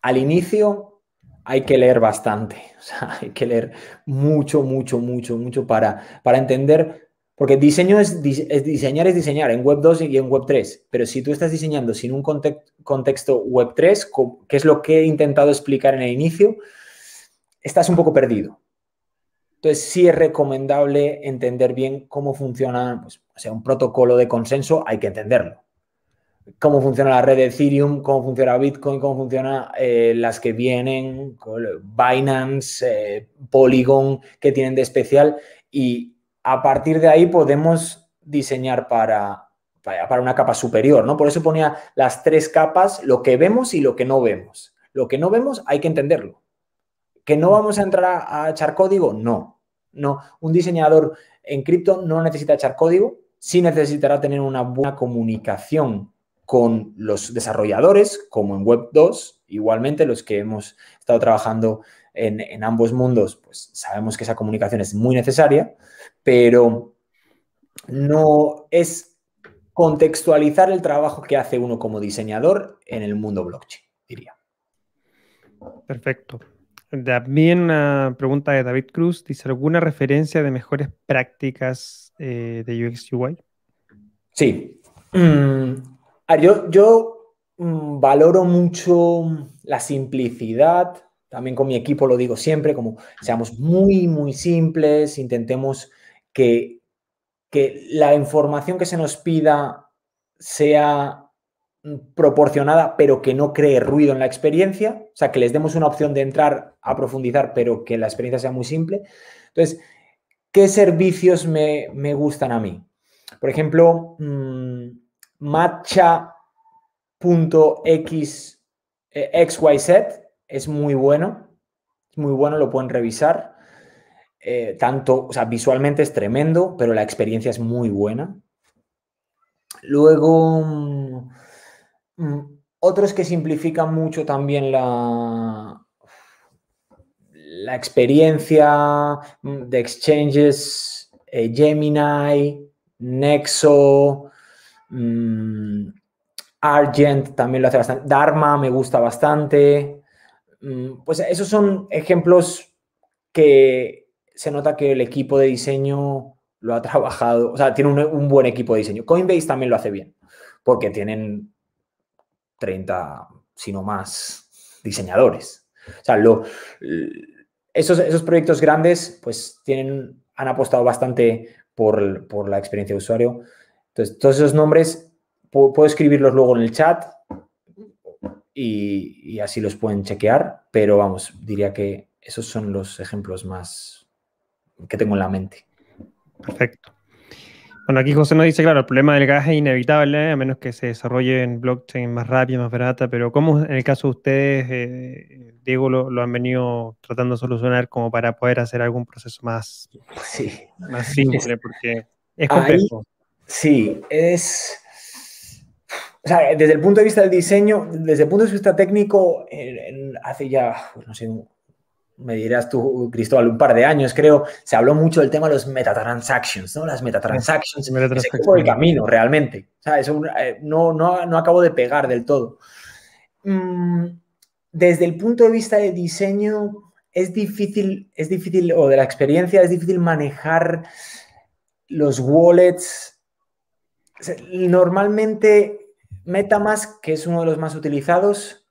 al inicio hay que leer bastante, <laughs> hay que leer mucho, mucho, mucho, mucho para, para entender, porque diseño es, diseñar es diseñar en Web 2 y en Web 3, pero si tú estás diseñando sin un contexto Web 3, que es lo que he intentado explicar en el inicio, estás un poco perdido. Entonces, sí es recomendable entender bien cómo funciona, pues, sea, un protocolo de consenso, hay que entenderlo cómo funciona la red de Ethereum, cómo funciona Bitcoin, cómo funcionan eh, las que vienen, Binance, eh, Polygon, que tienen de especial. Y a partir de ahí podemos diseñar para, una capa superior, ¿no? Por eso ponía las tres capas, lo que vemos y lo que no vemos. Lo que no vemos hay que entenderlo. ¿Que no vamos a entrar a, echar código? No. No, un diseñador en cripto no necesita echar código, sí necesitará tener una buena comunicación con los desarrolladores, como en Web2, igualmente los que hemos estado trabajando en, ambos mundos, pues sabemos que esa comunicación es muy necesaria, pero no es contextualizar el trabajo que hace uno como diseñador en el mundo blockchain, diría. Perfecto. También una pregunta de David Cruz. ¿Dice alguna referencia de mejores prácticas eh, de UX UI? Sí. <clears throat> <clears throat> Ah, yo, mm, valoro mucho la simplicidad, también con mi equipo lo digo siempre, como seamos muy, muy simples, intentemos que, la información que se nos pida sea mm, proporcionada, pero que no cree ruido en la experiencia, o sea, que les demos una opción de entrar a profundizar, pero que la experiencia sea muy simple. Entonces, ¿qué servicios me, gustan a mí? Por ejemplo, mm, matcha.xyz eh, es muy bueno, es muy bueno, lo pueden revisar. Eh, tanto, o sea, visualmente es tremendo, pero la experiencia es muy buena. Luego, mm, mm, otros que simplifican mucho también la, la experiencia mm, de exchanges, eh, Gemini, Nexo, Mm, Argent también lo hace bastante. Dharma me gusta bastante. Mm, pues esos son ejemplos que se nota que el equipo de diseño lo ha trabajado. O sea, tiene un, buen equipo de diseño. Coinbase también lo hace bien, porque tienen 30, si no más, diseñadores. O sea, esos, esos, proyectos grandes, pues tienen, han apostado bastante por, por la experiencia de usuario. Entonces, todos esos nombres puedo, escribirlos luego en el chat y, así los pueden chequear, pero vamos, diría que esos son los ejemplos más que tengo en la mente. Perfecto. Bueno, aquí José nos dice, claro, el problema del gas es inevitable, a menos que se desarrolle en blockchain más rápido, más barata, pero ¿cómo en el caso de ustedes, eh, Diego, lo, han venido tratando de solucionar como para poder hacer algún proceso más, sí. más simple? Porque es complejo. Sí, es... O sea, desde el punto de vista del diseño, desde el punto de vista técnico, hace ya, pues no sé, me dirás tú, Cristóbal, un par de años, creo, se habló mucho del tema de los metatransactions, ¿no? Las metatransactions, transactions por el camino, realmente. O sea, eso eh, no, no, acabo de pegar del todo. Mm, desde el punto de vista de diseño, es difícil, es difícil, o de la experiencia, es difícil manejar los wallets Normalmente Metamask, que es uno de los más utilizados,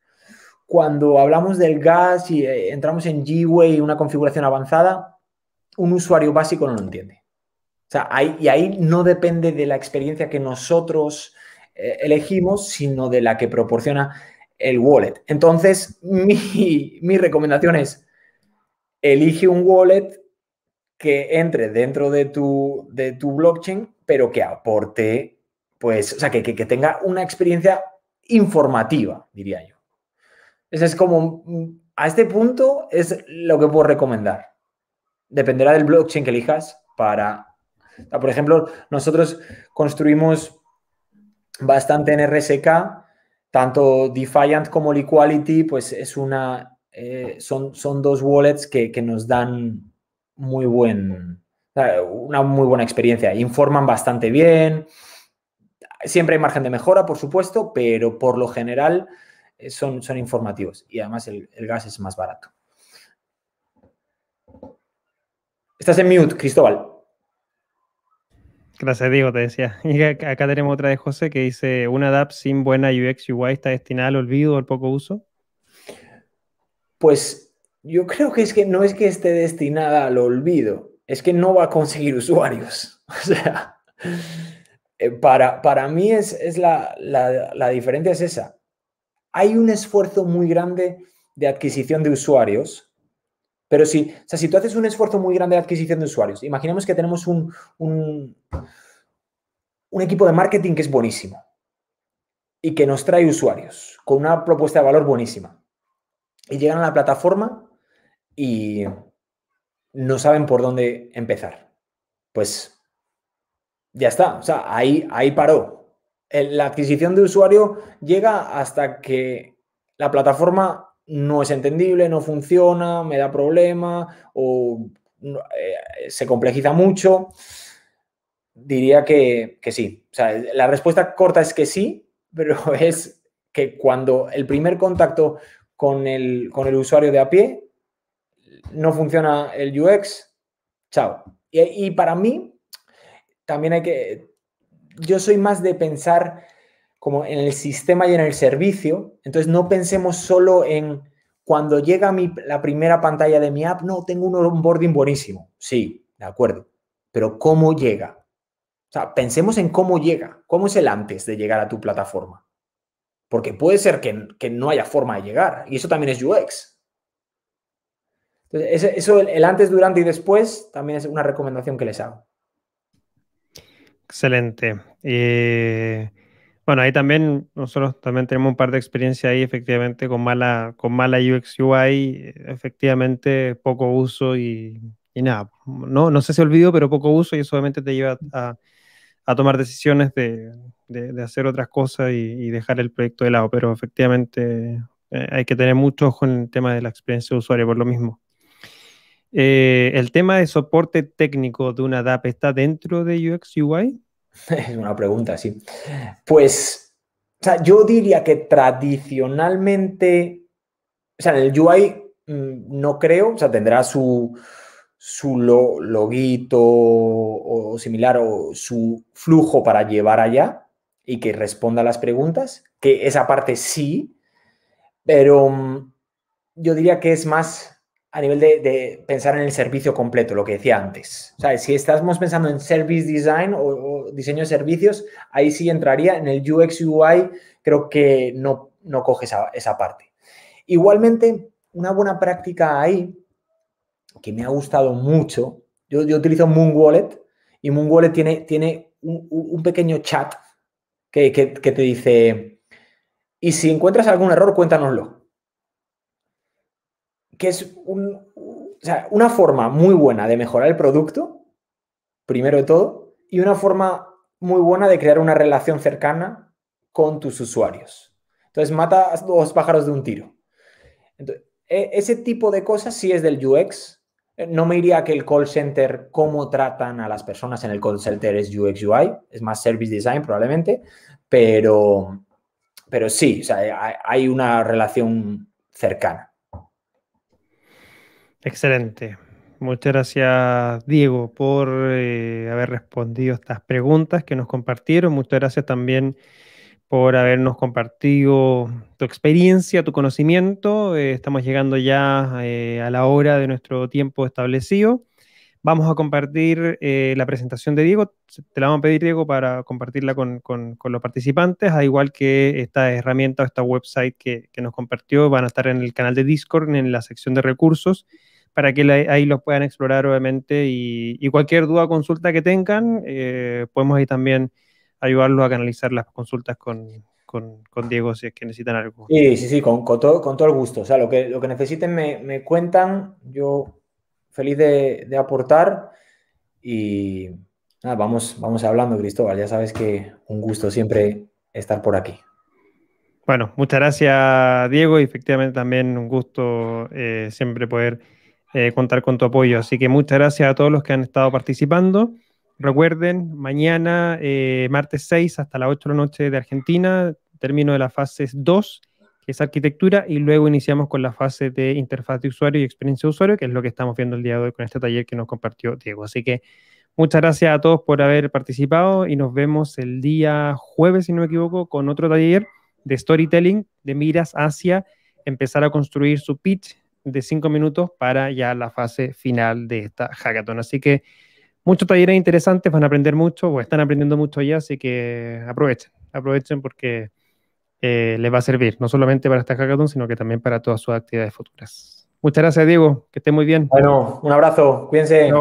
cuando hablamos del gas y eh, entramos en G-Way, una configuración avanzada, un usuario básico no lo entiende. O sea, y ahí no depende de la experiencia que nosotros eh, elegimos, sino de la que proporciona el wallet. Entonces, <laughs> mi, mi recomendación es, elige un wallet que entre dentro de tu, de tu blockchain pero que aporte, pues, o sea, que, tenga una experiencia informativa, diría yo. Ese es como, mm, a este punto es lo que puedo recomendar. Dependerá del blockchain que elijas para, por ejemplo, nosotros construimos bastante en RSK, tanto Defiant como Liquality, pues es una, eh, son, son dos wallets que, que, nos dan muy buen, una muy buena experiencia. Informan bastante bien. Siempre hay margen de mejora, por supuesto, pero por lo general eh, son, son informativos y además el, gas es más barato. Estás en mute, Cristóbal. Gracias, Diego, te decía. <laughs> acá tenemos otra de José que dice, ¿una DAP sin buena UX UI está destinada al olvido o al poco uso? Pues yo creo que es que no es que esté destinada al olvido es que no va a conseguir usuarios. <laughs> O sea, eh, para, mí es, la, diferencia es esa. Hay un esfuerzo muy grande de adquisición de usuarios pero si, si tú haces un esfuerzo muy grande de adquisición de usuarios, imaginemos que tenemos un, un, un, equipo de marketing que es buenísimo y que nos trae usuarios con una propuesta de valor buenísima. Y llegan a la plataforma y, no saben por dónde empezar. Pues ya está, o sea, ahí, ahí paró. la adquisición de usuario llega hasta que la plataforma no es entendible, no funciona, me da problema o eh, se complejiza mucho. Diría que, sí. O sea, la respuesta corta es que sí, pero <laughs> es que cuando el primer contacto con el, con el usuario de a pie no funciona el UX, chao. Y, para mí, también hay que, yo soy más de pensar como en el sistema y en el servicio, entonces no pensemos solo en cuando llega mi, la primera pantalla de mi app, no, tengo un onboarding buenísimo, sí, de acuerdo, pero ¿cómo llega? O sea, pensemos en cómo llega, cómo es el antes de llegar a tu plataforma. Porque puede ser que, que, no haya forma de llegar. Y eso también es UX eso, el antes, durante y después, también es una recomendación que les hago. Excelente. bueno, ahí también nosotros también tenemos un par de experiencias ahí, efectivamente, con mala, con mala UX UI, efectivamente, poco uso y, nada, no, no sé si olvidó pero poco uso y eso obviamente te lleva a, tomar decisiones de, hacer otras cosas y, dejar el proyecto de lado, pero efectivamente eh, hay que tener mucho ojo en el tema de la experiencia de usuario por lo mismo. Eh, ¿El tema de soporte técnico de una DAP está dentro de UX UI? <laughs> Es una pregunta, sí. Pues o sea, yo diría que tradicionalmente, o sea, en el UI mm, no creo, o sea, tendrá su, su loguito o, similar o su flujo para llevar allá y que responda a las preguntas, que esa parte sí, pero mm, yo diría que es más a nivel de, pensar en el servicio completo, lo que decía antes. O sea, si estamos pensando en service design o, diseño de servicios, ahí sí entraría en el UX UI, creo que no, no coge esa, parte. Igualmente, una buena práctica ahí, que me ha gustado mucho, yo, utilizo Moon Wallet y Moon Wallet tiene, tiene un, pequeño chat que te dice, y si encuentras algún error, cuéntanoslo que es una forma muy buena de mejorar el producto, primero de todo, y una forma muy buena de crear una relación cercana con tus usuarios. Entonces, mata dos pájaros de un tiro. E, ese tipo de cosas sí es del UX. Eh, no me iría que el call center, cómo tratan a las personas en el call center es UX UI, es más service design probablemente, pero, pero sí, hay una relación cercana. Excelente. Muchas gracias, Diego, por eh, haber respondido estas preguntas que nos compartieron. Muchas gracias también por habernos compartido tu experiencia, tu conocimiento. Eh, estamos llegando ya eh, a la hora de nuestro tiempo establecido. Vamos a compartir la presentación de Diego. Te la vamos a pedir, Diego, para compartirla con, los participantes, al igual que esta herramienta o esta website que, que, nos compartió. Van a estar en el canal de Discord, en la sección de recursos para que ahí los puedan explorar, obviamente, y, cualquier duda o consulta que tengan, eh, podemos ahí también ayudarlos a canalizar las consultas con, Diego si es que necesitan algo. Sí, sí, sí, con, todo, con todo el gusto. O sea, lo que, lo que necesiten me, cuentan, yo feliz de, aportar y nada, vamos, vamos hablando, Cristóbal. Ya sabes que un gusto siempre estar por aquí. Bueno, muchas gracias, Diego, y efectivamente también un gusto eh, siempre poder eh, contar con tu apoyo. Así que muchas gracias a todos los que han estado participando. Recuerden, mañana, eh, martes 6 hasta las 8 de la noche de Argentina, término de la fase 2, que es arquitectura, y luego iniciamos con la fase de interfaz de usuario y experiencia de usuario, que es lo que estamos viendo el día de hoy con este taller que nos compartió Diego. Así que muchas gracias a todos por haber participado y nos vemos el día jueves, si no me equivoco, con otro taller de storytelling de miras hacia empezar a construir su pitch de cinco minutos para ya la fase final de esta hackathon. Así que muchos talleres interesantes, van a aprender mucho o están aprendiendo mucho ya, así que aprovechen, aprovechen porque eh, les va a servir, no solamente para esta hackathon, sino que también para todas sus actividades futuras. Muchas gracias, Diego, que esté muy bien. Bueno, un abrazo, cuídense.